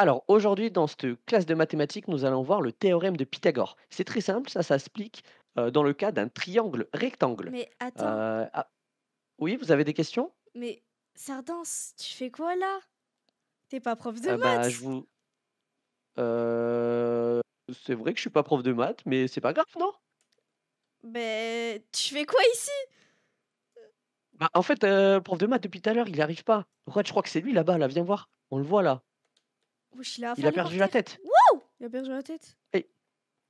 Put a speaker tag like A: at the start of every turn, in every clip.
A: Alors aujourd'hui, dans cette classe de mathématiques, nous allons voir le théorème de Pythagore. C'est très simple, ça s'explique euh, dans le cas d'un triangle rectangle. Mais attends. Euh, ah, oui, vous avez des questions
B: Mais Sardance, tu fais quoi là T'es pas prof de eh ben, maths bah, je
A: vous... Euh, c'est vrai que je suis pas prof de maths, mais c'est pas grave,
B: non Mais tu fais quoi ici
A: bah, en fait, prof de maths depuis tout à l'heure, il n'y arrive pas. Pourquoi je crois que c'est lui là-bas, là, viens voir. On le voit là
B: il a, perdu la tête.
A: Wow il a perdu la tête. Et...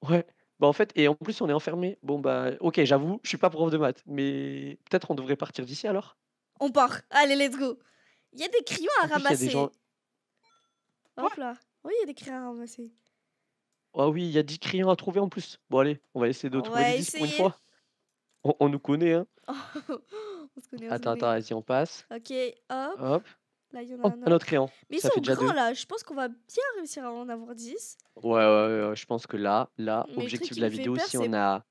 A: Ouais. Bah en fait, et en plus on est enfermé. Bon bah ok, j'avoue, je suis pas prof de maths, mais peut-être on devrait partir d'ici alors.
B: On part. Allez, let's go. Il y a des crayons à ramasser. Hop là. Oui, il y a des crayons à ramasser.
A: Ah oui, il y a 10 crayons à trouver en plus. Bon allez, on va essayer d'autres. trouver une fois. On, nous connaît, hein.
B: on se connaît, attends, attends, vas-y, on passe. Ok, hop. Hop il y en a un, autre crayon. Mais ils sont grands là, je pense qu'on va bien réussir à en avoir 10.
A: Ouais, ouais, je pense que là, là objectif de la vidéo, si on a.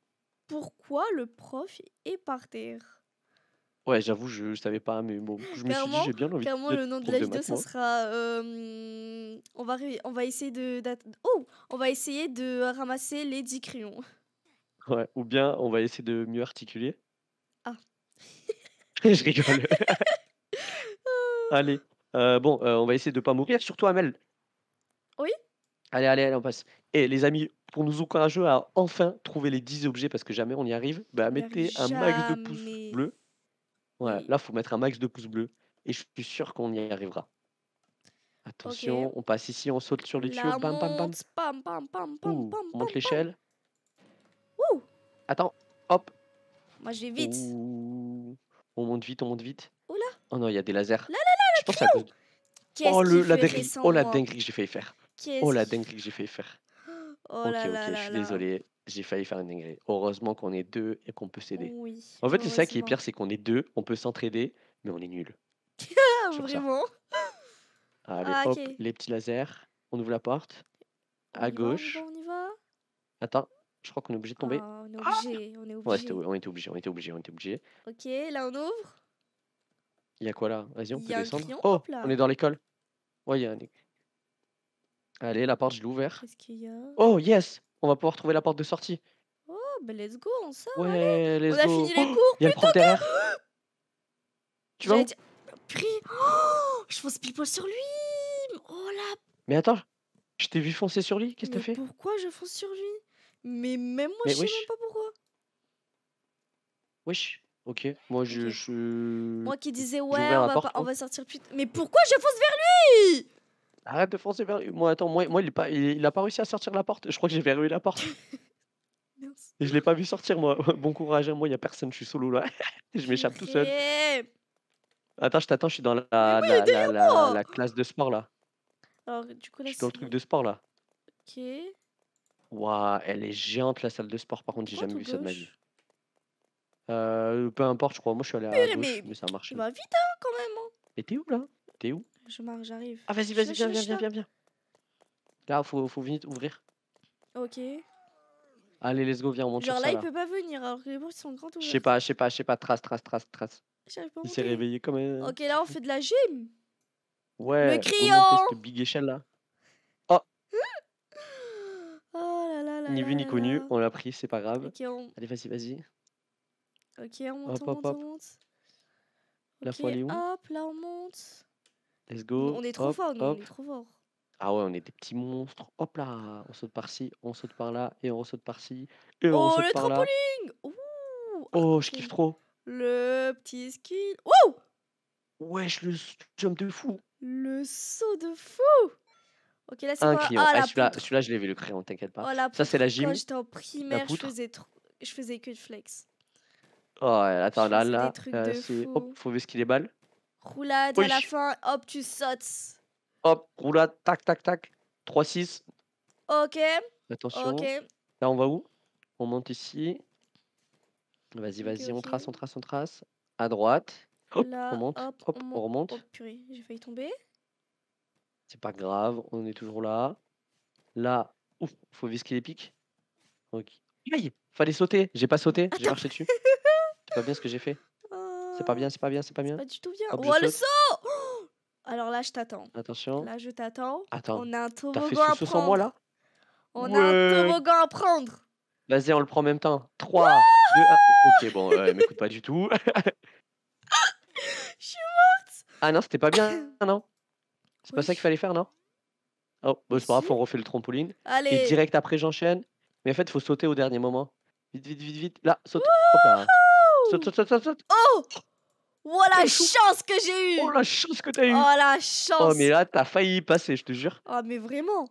B: Pourquoi le prof est par terre
A: Ouais, j'avoue, je, savais pas, mais bon, je me suis dit, j'ai bien envie Clairement, de le nom de la vidéo, ça
B: sera. Euh, on, va, on va essayer de. Oh On va essayer de ramasser les 10 crayons.
A: Ouais, ou bien on va essayer de mieux articuler. Ah. je rigole. Allez, euh, bon, euh, on va essayer de ne pas mourir, surtout Amel. Oui Allez, allez, allez, on passe. Et les amis, pour nous encourager à enfin trouver les 10 objets, parce que jamais on y arrive, bah, mettez un max de pouces bleus. Ouais, il Là, faut mettre un max de pouces bleus. Et je suis sûr qu'on y arrivera. Attention, on passe ici, on saute sur les tuyaux. bam, on monte l'échelle. Attends, hop. Moi, je vais vite. On monte vite, on monte vite. Oh là Oh non, il y a des lasers. Je pense
B: Oh, le, la dinguerie. oh la oh, dinguerie
A: que j'ai failli faire. Oh la dinguerie que j'ai failli faire. ok, ok, je suis désolé. J'ai failli faire une dinguerie. Heureusement qu'on est deux et qu'on peut s'aider. en fait, c'est ça qui est pire, c'est qu'on est deux, on peut s'entraider, mais on est nul.
B: Vraiment
A: Allez, ah, hop, les petits lasers. On ouvre la porte. On à gauche. on, y va, Attends, je crois qu'on est obligé de tomber. Ah,
B: on est obligé, on est ah! obligé. on obligé,
A: on était obligé, on était obligé.
B: Ok, là on ouvre.
A: Il y a quoi là Vas-y, on peut descendre. oh, on est dans l'école. Ouais, il y a un... Allez, la porte, je l'ai ouverte. Oh, yes On va pouvoir trouver la porte de sortie.
B: Oh, ben let's go, on sort.
A: Ouais, let's on go. On a fini les oh! cours. il y a le prof Tu vois
B: Pris. Oh, je fonce pile poil sur lui.
A: Oh là. Mais attends, je t'ai vu foncer sur lui. Qu'est-ce que t'as fait
B: Pourquoi je fonce sur lui Mais même moi, je sais même
A: pas pourquoi. Wesh. Ok, moi je. suis... Moi qui disais, ouais, on va,
B: sortir plus. Mais pourquoi je fonce vers lui
A: Arrête de foncer vers lui. Moi, attends, moi, moi il, pas, il, a pas réussi à sortir la porte. Je crois que j'ai verrouillé la porte. Et je l'ai pas vu sortir, moi. Bon courage à moi, il n'y a personne, je suis solo là. je m'échappe tout seul. Attends, je t'attends, je suis dans la, la, classe de sport là.
B: je suis dans le truc de sport là. Ok.
A: Waouh, elle est géante la salle de sport, par contre, j'ai jamais vu ça de ma vie. Euh, peu importe, je crois. Moi, je suis allé à la douche, mais, ça a marché. Bah, vite,
B: hein, quand même.
A: Hein. Mais t'es où, là T'es où
B: Je marche, j'arrive. Ah, vas-y, vas-y, viens, viens, viens, viens, viens.
A: Là, faut, faut venir ouvrir. Ok. Allez, let's go, viens, on monte Genre sur là, il peut
B: pas venir, alors que les bourses sont grandes Je sais pas,
A: je sais pas, je sais pas. Trace, trace, trace, trace. Il s'est réveillé quand même. Ok,
B: là, on fait de la gym.
A: Ouais. Le criant cette big échelle, là. Oh
B: Oh là là là Ni vu ni connu, on
A: l'a pris, c'est pas grave. Allez, vas-y, vas-y.
B: Ok, on monte, hop, on, monte hop. on monte, on hop, là on monte.
A: Let's go. On est trop fort, on est trop fort. Ah ouais, on est des petits monstres. Hop là, on saute par-ci, on saute par-là, et on saute par-ci, et oh, on saute par-là. Oh,
B: le trampoline
A: Oh, je kiffe trop.
B: Le petit ski. Ouais,
A: Wesh, le jump de fou.
B: Le saut de fou. Ok, là c'est quoi Ah, ah
A: celui-là, je l'ai vu le crayon, t'inquiète pas. Oh, ça, c'est la gym. Quand j'étais en primaire, je
B: faisais, je faisais que de flex.
A: Oh, attends, là, là, euh, Hop, faut qu'il les balles.
B: Roulade à la fin, hop, tu sautes.
A: Hop, roulade, tac, tac, tac. 3-6.
B: Ok. Attention.
A: Là, on va où On monte ici. Vas-y, vas-y, on trace, on trace, on trace. À droite. Hop, on monte, remonte. Oh,
B: purée, j'ai failli tomber.
A: C'est pas grave, on est toujours là. Là, ouf, faut visquer les pics. Ok. Aïe, fallait sauter, j'ai pas sauté, j'ai marché dessus. C'est pas bien ce que j'ai fait. C'est pas ah. bien, c'est pas bien, c'est pas bien. Pas du
B: tout bien. oh, le saut Alors là, je t'attends. Attention. Là, je t'attends. Attends. On a un toboggan à prendre. Sans moi, là
A: On a un toboggan à prendre. Vas-y, on le prend en même temps. 3, 2, 1. Ok, bon, euh, m'écoute pas du tout. je suis morte. Ah non, c'était pas bien, non C'est pas ça qu'il fallait faire, non Oh, bah, c'est pas grave, on refait le trampoline. Allez. Et direct après, j'enchaîne. Mais en fait, faut sauter au dernier moment. Vite, vite, vite, vite. Là, saute. Oh
B: Oh la chance que j'ai eu Oh la chance que t'as eu Oh la oh, chance Oh mais
A: là t'as failli y passer, je te jure.
B: Oh mais vraiment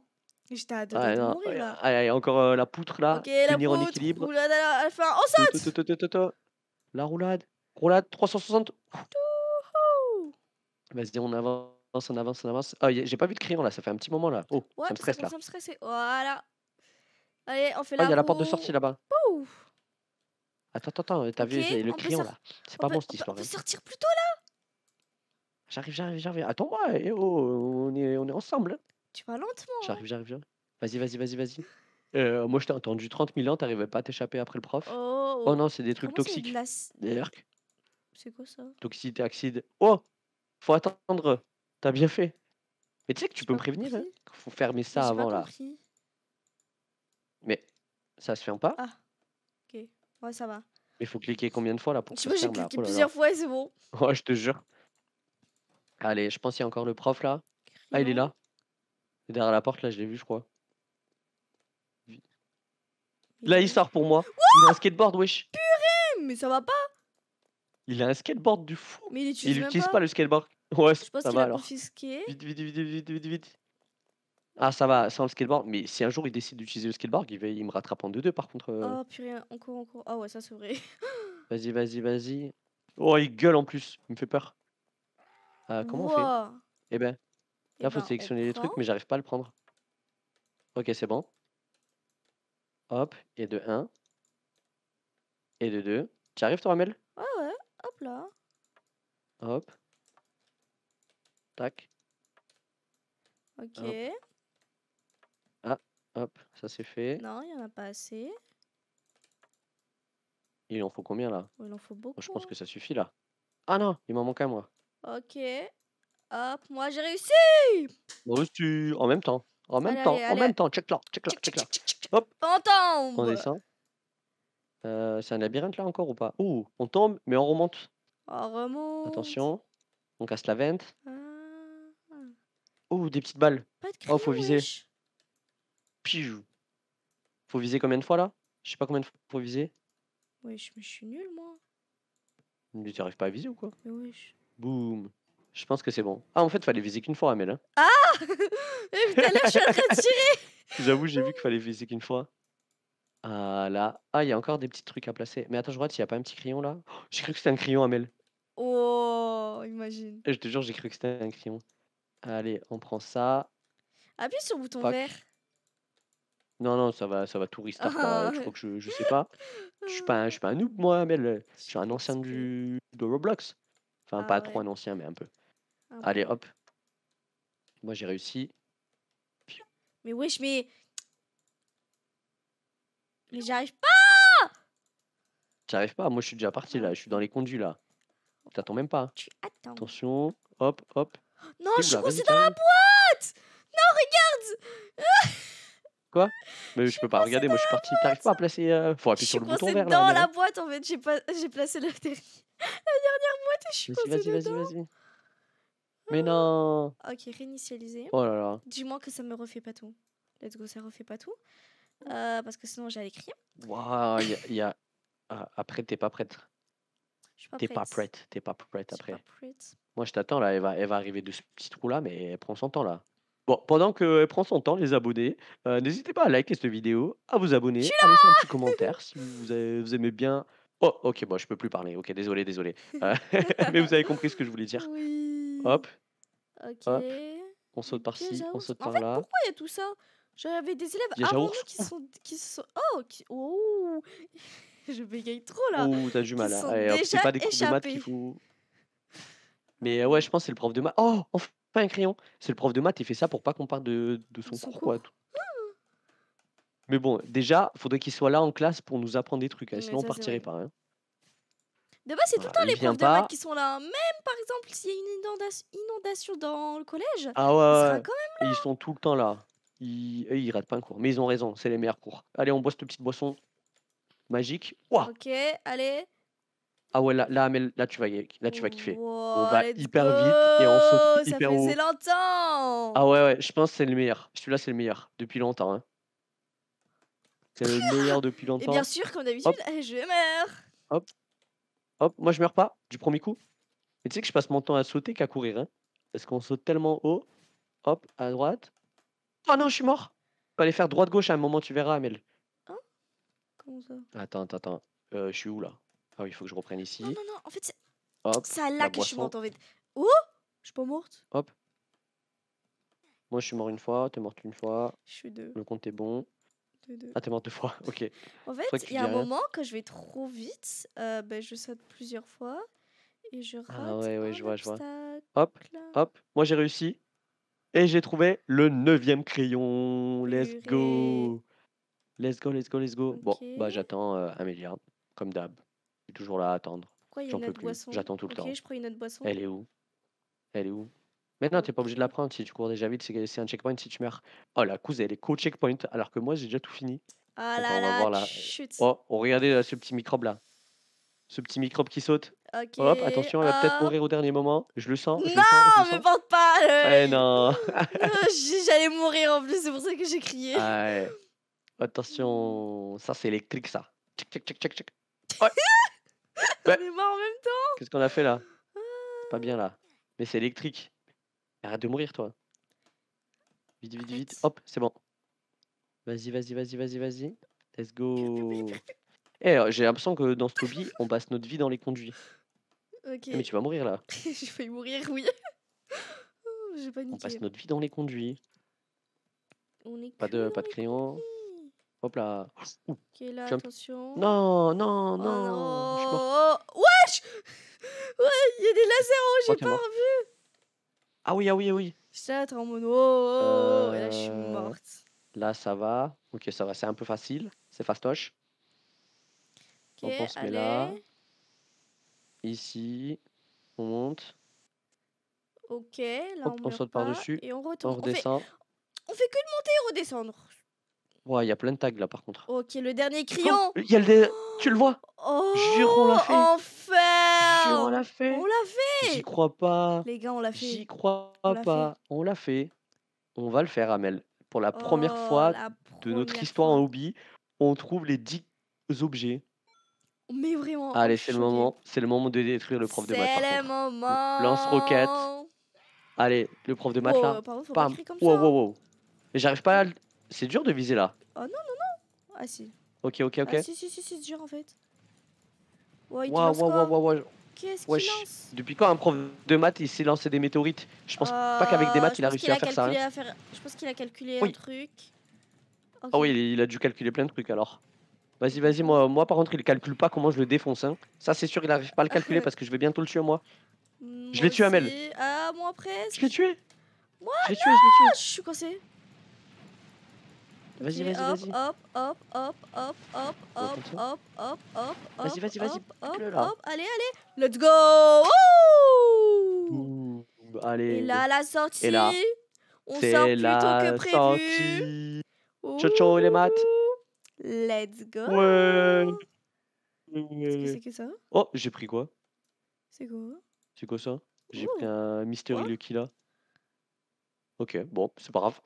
B: J'étais à deux ah, de mourir là.
A: Allez, encore euh, la poutre là. Ok, la poutre. en équilibre. Roulade
B: à la fin. On
A: saute La roulade. Roulade 360. Vas-y, on avance, on avance, on avance. Oh j'ai pas vu de crayon là, ça fait un petit moment là. Oh, ouais, ça me stresse là. Ça me
B: stresse. Voilà. Allez, on fait la. Il y a la porte de sortie là-bas.
A: Attends, attends, attends, euh, t'as vu le crayon, là C'est pas bon cette histoire. On peut hein. sortir plus tôt là J'arrive, j'arrive, j'arrive. Attends, ouais, eh, oh, on, est, on est ensemble. Hein. Tu vas lentement. J'arrive, hein. j'arrive, j'arrive. Vas-y, vas-y, vas-y, vas-y. Euh, moi, je t'ai entendu 30 000 ans, t'arrivais pas à t'échapper après le prof. Oh, oh non, c'est des trucs toxiques.
B: D'ailleurs. C'est quoi ça
A: Toxicité, acide. Oh Faut attendre. T'as bien fait. Mais tu sais que tu peux me prévenir. Hein Faut fermer ça avant là. Mais ça se ferme pas.
B: Ah. Ouais, ça va.
A: Mais faut cliquer combien de fois là pour que Je sais j'ai cliqué plusieurs fois et c'est bon. Ouais, je te jure. Allez, je pense qu'il y a encore le prof là. Ah, il est là. Derrière la porte là, je l'ai vu, je crois. Là, il sort pour moi. Il a un skateboard, wesh.
B: Purée, Mais ça va pas.
A: Il a un skateboard du fou.
B: Mais il utilise Il utilise pas. le
A: skateboard. Ouais, Je pense va alors. vite, vite, vite, vite, vite, vite. Ah, ça va, sans le skateboard. Mais si un jour il décide d'utiliser le skateboard, il, va, il me rattrape en 2-2 par contre. Euh. Oh
B: purée, encore, encore. Ah ouais, ça c'est vrai.
A: Vas-y, vas-y, vas-y. Oh, il gueule en plus. Il me fait peur. Euh, comment on fait Eh ben, eh là, faut ben, sélectionner les trucs, mais j'arrive pas à le prendre. Ok, c'est bon. Hop, et de 1. Et de 2. Tu arrives, toi, Amel
B: Ah ouais, hop là.
A: Hop. Tac. Ok. Hop, ça c'est fait. Non, il n'y en a pas assez. Il en faut combien là
B: oh, Il en faut beaucoup. Je
A: pense hein. que ça suffit là. Ah non, il m'en manque un moi.
B: Ok. Hop, moi j'ai réussi
A: en même temps. En même temps, en même temps. Check là, check là, check là. Hop
B: On tombe On descend.
A: Euh, c'est un labyrinthe là encore ou pas Ouh, on tombe, mais on remonte.
B: On remonte.
A: Attention, on casse la vente. Ah. Ouh, des petites balles. Pas de oh, faut viser. Faut viser combien de fois là Je sais pas combien de fois faut viser.
B: Oui, je, je suis nul moi.
A: tu arrives pas à viser ou quoi Mais oui. Boum. Je pense que c'est bon. Ah, en fait, fallait viser qu'une fois, Amel. Hein.
B: Ah eh, je suis en train de tirer
A: J'avoue, j'ai vu qu'il fallait viser qu'une fois. Ah là. Ah, il y a encore des petits trucs à placer. Mais attends, je vois, qu'il n'y a pas un petit crayon là. Oh, j'ai cru que c'était un crayon, Amel.
B: Oh, imagine. Je
A: te jure, j'ai cru que c'était un crayon. Allez, on prend ça.
B: Appuie sur le bouton vert.
A: Non, non, ça va, ça va tout restart. Euh, je ah. crois que je, je sais pas. Je suis pas, je suis ah. pas un noob, moi, mais je suis un ancien du, de Roblox. Enfin, pas ah trop un ancien, mais un peu. Allez, hop. Moi, j'ai réussi.
B: Mais wesh, mais. Mais j'arrive pas
A: J'arrive pas, moi je suis déjà parti là, je suis dans les conduits là. Oh. T'attends même pas. attends. Attention, hop, hop. Non, je suis c'est dans la
B: boîte Non, regarde
A: Quoi Mais je peux pas. regarder, moi je suis parti. T'arrives pas à placer. Faut appuyer sur le bouton vert. Dans la
B: boîte, en fait, j'ai placé la, dernière
A: boîte et je suis dedans. Vas-y, vas-y, vas-y. Mais non.
B: Ah. Ok, réinitialiser. Oh là là. Du moins que ça me refait pas tout. Let's go, ça refait pas tout. Euh, parce que sinon j'allais crier.
A: Waouh, il y a. Y a... Ah, après, t'es pas prête. T'es pas prête. T'es pas prête après. Pas prête. Moi, je t'attends là. Elle va, elle va arriver de ce petit trou là, mais elle prend son temps là. Bon, pendant qu'elle prend son temps, les abonnés, euh, n'hésitez pas à liker cette vidéo, à vous abonner, à laisser un petit commentaire si vous, aimez bien. Oh, ok, moi bon, je peux plus parler. Ok, désolé, désolé. Euh, mais vous avez compris ce que je voulais dire. Hop. Ok. On saute par-ci, on saute par-là. pourquoi
B: il y a tout ça J'avais des élèves avant nous qui sont, qui sont. Oh, Je bégaye trop là. Oh, t'as du mal hein. eh, C'est pas des cours de maths qu'il
A: faut. Mais ouais, je pense que c'est le prof de maths. Oh, enfin un crayon. C'est le prof de maths, il fait ça pour pas qu'on parle de, son, cours. Quoi, Mais bon, déjà, faudrait qu'il soit là en classe pour nous apprendre des trucs, hein, sinon on partirait pas. Hein.
B: De base, c'est tout le temps les profs de maths qui sont là. Même par exemple, s'il y a une inondation, dans le collège, ah ouais, ils, quand
A: même là. ils sont tout le temps là. Ils, ratent pas un cours. Mais ils ont raison, c'est les meilleurs cours. Allez, on boit cette petite boisson magique. Ok, allez. Ah ouais, là, là, là tu vas, là, tu vas kiffer. on va hyper vite et on saute ça fait longtemps Ah ouais, ouais, je pense que c'est le meilleur. je Celui-là, c'est le meilleur depuis longtemps. Hein. C'est le meilleur depuis longtemps. Et bien sûr, comme d'habitude,
B: je meurs
A: Hop, hop, moi je meurs pas du premier coup. Mais tu sais que je passe mon temps à sauter qu'à courir. Hein, parce qu'on saute tellement haut. Hop, à droite. Oh non, je suis mort peux aller faire droite-gauche à un moment, tu verras, Amel. Hein Comment ça Attends, attends, attends. Euh, je suis où là ah il faut que je reprenne ici. Non, non, non, en fait, c'est- à là que je suis morte en
B: fait. Oh Je suis pas morte
A: hop. Moi, je suis mort une fois, t'es morte une fois. Je suis deux. Le compte est bon. deux, Ah, t'es morte deux fois. Ok. En fait, il y a un moment
B: que je vais trop vite, euh, ben, je saute plusieurs fois et je ah rate. Ah ouais,
A: ouais, je vois, je vois. Hop, hop. Moi, j'ai réussi. Et j'ai trouvé le neuvième crayon. Let's go. Let's go, let's go, let's go. Bon, bah, j'attends un euh, milliard, comme d'hab suis toujours là à attendre. Pourquoi il y a boisson J'attends tout le temps. je prends une autre boisson. Elle est où Elle est où Maintenant, tu t'es pas obligé de la prendre. Si tu cours déjà vite, c'est un checkpoint. Si tu meurs, oh la cousine, elle est co checkpoint, alors que moi j'ai déjà tout fini. Oh là là, voir, là. Oh, oh, regardez ce petit microbe là. Ce petit microbe qui saute. Hop, attention, elle va peut-être ah. mourir au dernier moment. Je le sens. non,
B: ne porte pas. Le... non. J'allais mourir en plus, c'est pour ça que j'ai crié. Ah
A: ouais. Attention, ça c'est électrique ça. Bah, est en même temps. Qu'est-ce qu'on a fait là ah. C'est pas bien là. Mais c'est électrique. Arrête de mourir, toi. Vite, vite, vite. Hop, c'est bon. Vas-y, vas-y, vas-y, vas-y, vas-y. Let's go. Eh, j'ai l'impression que dans ce hobby, on passe notre vie dans les conduits.
B: Ah, mais tu vas mourir là. j'ai failli mourir, oui. Oh, on passe notre
A: vie dans les conduits.
B: On est pas de,
A: pas de crayon. Hop là. Ok, là, attention. Non, non, oh non. Oh,
B: wesh Ouais, il y a des lasers
A: oh, en haut, j'ai pas revu. Ah oui, ah oui, ah oui.
B: Oh, oh là, je suis euh, morte.
A: Là, ça va. Ok, ça va, c'est un peu facile. C'est fastoche. on pense allez. là. Ici. On monte.
B: Ok, là, on, on saute par-dessus. Et on retourne. redescend. On fait, on fait que de monter et redescendre.
A: Ouais, il y a plein de tags là par contre.
B: Ok, le dernier crayon.
A: Il y a le... Oh tu le vois
B: Oh Jure, on l'a oh, fait. Enfer Jure, on l'a fait. On l'a fait. J'y
A: crois pas.
B: Les gars, on l'a fait. J'y crois
A: pas. On l'a fait. On va le faire, Amel. Pour la première oh, fois de notre histoire en hobby, on trouve les 10 objets.
B: Mais vraiment. Allez, c'est le moment.
A: C'est le moment de détruire le prof de maths. C'est
B: le moment. Lance roquette.
A: Allez, le prof de maths là. Pardon, Pas comme wow, J'arrive pas à c'est dur de viser là.
B: Oh non, non, non. Ah si.
A: Ok, ok, ok. Ah, si, si,
B: si, c'est dur en fait. Ouais, il wow, ouais,
A: ouais, ouais. Qu'est-ce qu'il lance Depuis quand un prof de maths il s'est lancé des météorites Je pense pas qu'avec des euh, maths il a réussi à, faire ça, hein.
B: Je pense qu'il a calculé un truc.
A: Oh Ah oui, il, a dû calculer plein de trucs alors. Vas-y, vas-y, moi, moi par contre, il calcule pas comment je le défonce. Hein. Ça, c'est sûr, il arrive pas à le calculer parce que je vais bientôt le tuer, moi. je l'ai tué, Amel.
B: Ah, moi presque. Je l'ai tué. Moi, je l'ai tué, je l'ai Je suis coincé. Vas-y, vas-y, vas-y. Hop, hop, hop, hop, hop, hop, hop, hop, hop.
A: Vas-y, vas-y, vas-y. Hop, hop,
B: allez, allez.
A: Let's go. Allez. Et là, la sortie. Et là. On sort plus tôt que prévu. Ciao, ciao, les maths.
B: Let's go. Ouais.
A: Qu'est-ce que c'est que ça Oh, j'ai pris quoi C'est quoi C'est quoi ça J'ai oh. pris un Mystery Lucky là. Ok, bon, c'est pas grave.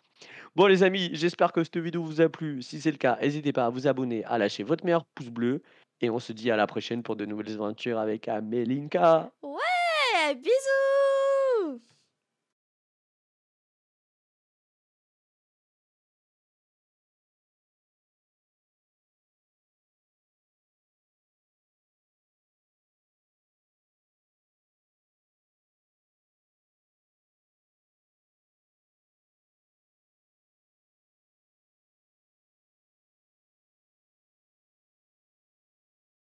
A: Bon les amis, j'espère que cette vidéo vous a plu. Si c'est le cas, n'hésitez pas à vous abonner, à lâcher votre meilleur pouce bleu. Et on se dit à la prochaine pour de nouvelles aventures avec Amelinka.
B: Ouais,
A: bisous